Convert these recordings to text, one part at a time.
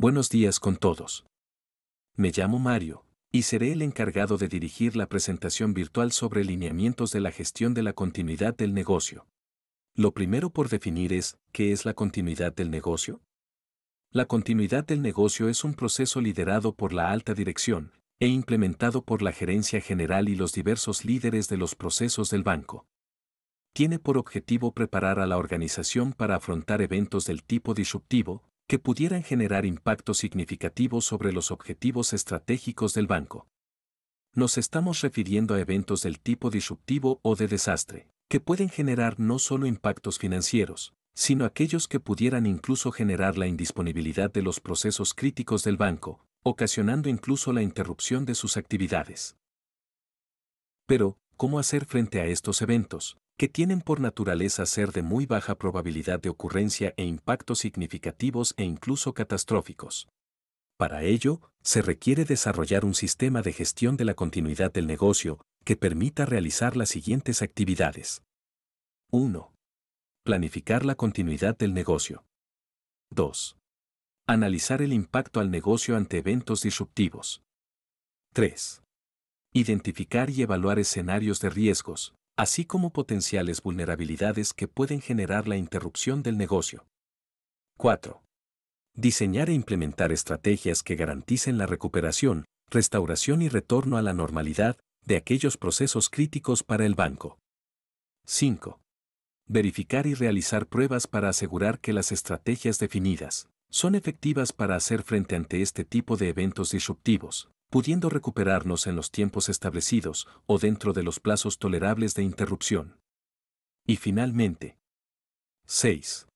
Buenos días con todos. Me llamo Mario, y seré el encargado de dirigir la presentación virtual sobre lineamientos de la gestión de la continuidad del negocio. Lo primero por definir es, ¿qué es la continuidad del negocio? La continuidad del negocio es un proceso liderado por la alta dirección e implementado por la gerencia general y los diversos líderes de los procesos del banco tiene por objetivo preparar a la organización para afrontar eventos del tipo disruptivo, que pudieran generar impactos significativos sobre los objetivos estratégicos del banco. Nos estamos refiriendo a eventos del tipo disruptivo o de desastre, que pueden generar no solo impactos financieros, sino aquellos que pudieran incluso generar la indisponibilidad de los procesos críticos del banco, ocasionando incluso la interrupción de sus actividades. Pero, ¿cómo hacer frente a estos eventos? que tienen por naturaleza ser de muy baja probabilidad de ocurrencia e impactos significativos e incluso catastróficos. Para ello, se requiere desarrollar un sistema de gestión de la continuidad del negocio que permita realizar las siguientes actividades. 1. Planificar la continuidad del negocio. 2. Analizar el impacto al negocio ante eventos disruptivos. 3. Identificar y evaluar escenarios de riesgos, así como potenciales vulnerabilidades que pueden generar la interrupción del negocio. 4. Diseñar e implementar estrategias que garanticen la recuperación, restauración y retorno a la normalidad de aquellos procesos críticos para el banco. 5. Verificar y realizar pruebas para asegurar que las estrategias definidas son efectivas para hacer frente ante este tipo de eventos disruptivos pudiendo recuperarnos en los tiempos establecidos o dentro de los plazos tolerables de interrupción. Y finalmente, 6.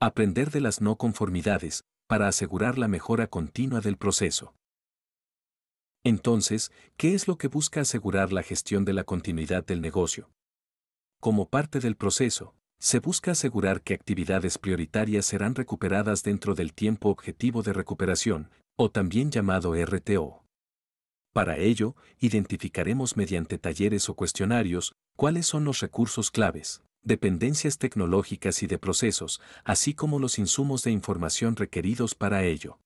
Aprender de las no conformidades para asegurar la mejora continua del proceso. Entonces, ¿qué es lo que busca asegurar la gestión de la continuidad del negocio? Como parte del proceso, se busca asegurar que actividades prioritarias serán recuperadas dentro del tiempo objetivo de recuperación, o también llamado RTO. Para ello, identificaremos mediante talleres o cuestionarios cuáles son los recursos claves, dependencias tecnológicas y de procesos, así como los insumos de información requeridos para ello.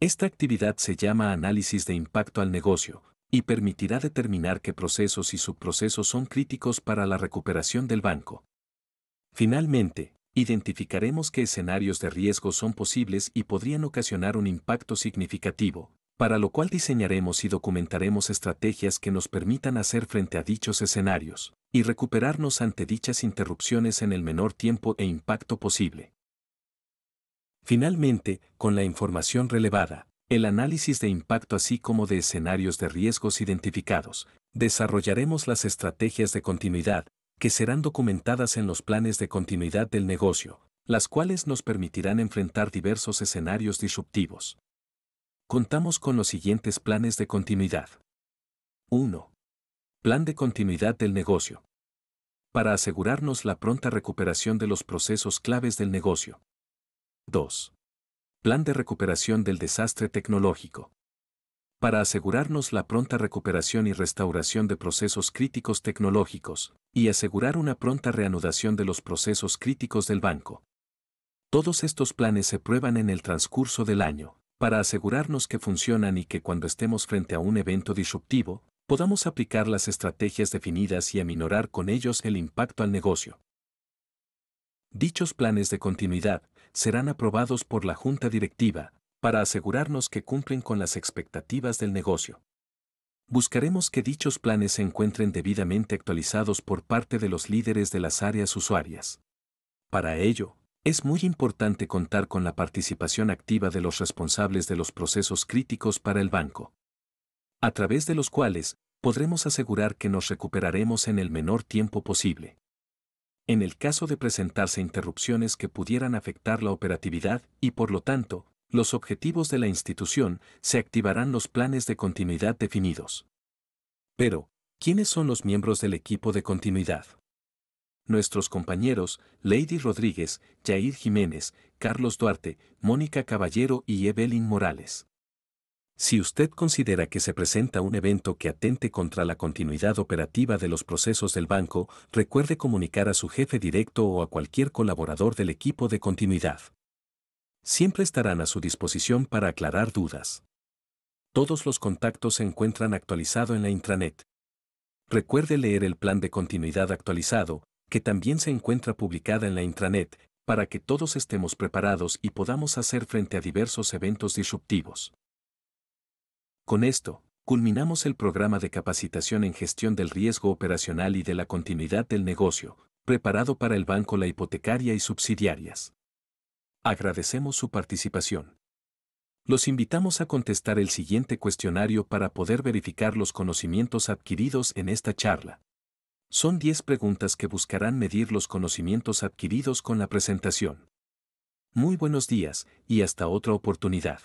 Esta actividad se llama análisis de impacto al negocio y permitirá determinar qué procesos y subprocesos son críticos para la recuperación del banco. Finalmente, identificaremos qué escenarios de riesgo son posibles y podrían ocasionar un impacto significativo, para lo cual diseñaremos y documentaremos estrategias que nos permitan hacer frente a dichos escenarios y recuperarnos ante dichas interrupciones en el menor tiempo e impacto posible. Finalmente, con la información relevada, el análisis de impacto así como de escenarios de riesgos identificados, desarrollaremos las estrategias de continuidad, que serán documentadas en los planes de continuidad del negocio, las cuales nos permitirán enfrentar diversos escenarios disruptivos, contamos con los siguientes planes de continuidad. 1. Plan de continuidad del negocio. Para asegurarnos la pronta recuperación de los procesos claves del negocio. 2. Plan de recuperación del desastre tecnológico. Para asegurarnos la pronta recuperación y restauración de procesos críticos tecnológicos, y asegurar una pronta reanudación de los procesos críticos del banco. Todos estos planes se prueban en el transcurso del año para asegurarnos que funcionan y que cuando estemos frente a un evento disruptivo, podamos aplicar las estrategias definidas y aminorar con ellos el impacto al negocio. Dichos planes de continuidad serán aprobados por la Junta Directiva para asegurarnos que cumplen con las expectativas del negocio. Buscaremos que dichos planes se encuentren debidamente actualizados por parte de los líderes de las áreas usuarias. Para ello, es muy importante contar con la participación activa de los responsables de los procesos críticos para el banco, a través de los cuales podremos asegurar que nos recuperaremos en el menor tiempo posible. En el caso de presentarse interrupciones que pudieran afectar la operatividad y por lo tanto, los objetivos de la institución, se activarán los planes de continuidad definidos. Pero, ¿quiénes son los miembros del equipo de continuidad? nuestros compañeros Lady Rodríguez, Jair Jiménez, Carlos Duarte, Mónica Caballero y Evelyn Morales. Si usted considera que se presenta un evento que atente contra la continuidad operativa de los procesos del banco, recuerde comunicar a su jefe directo o a cualquier colaborador del equipo de continuidad. Siempre estarán a su disposición para aclarar dudas. Todos los contactos se encuentran actualizado en la intranet. Recuerde leer el plan de continuidad actualizado, que también se encuentra publicada en la intranet, para que todos estemos preparados y podamos hacer frente a diversos eventos disruptivos. Con esto, culminamos el programa de capacitación en gestión del riesgo operacional y de la continuidad del negocio, preparado para el banco La Hipotecaria y subsidiarias. Agradecemos su participación. Los invitamos a contestar el siguiente cuestionario para poder verificar los conocimientos adquiridos en esta charla. Son 10 preguntas que buscarán medir los conocimientos adquiridos con la presentación. Muy buenos días y hasta otra oportunidad.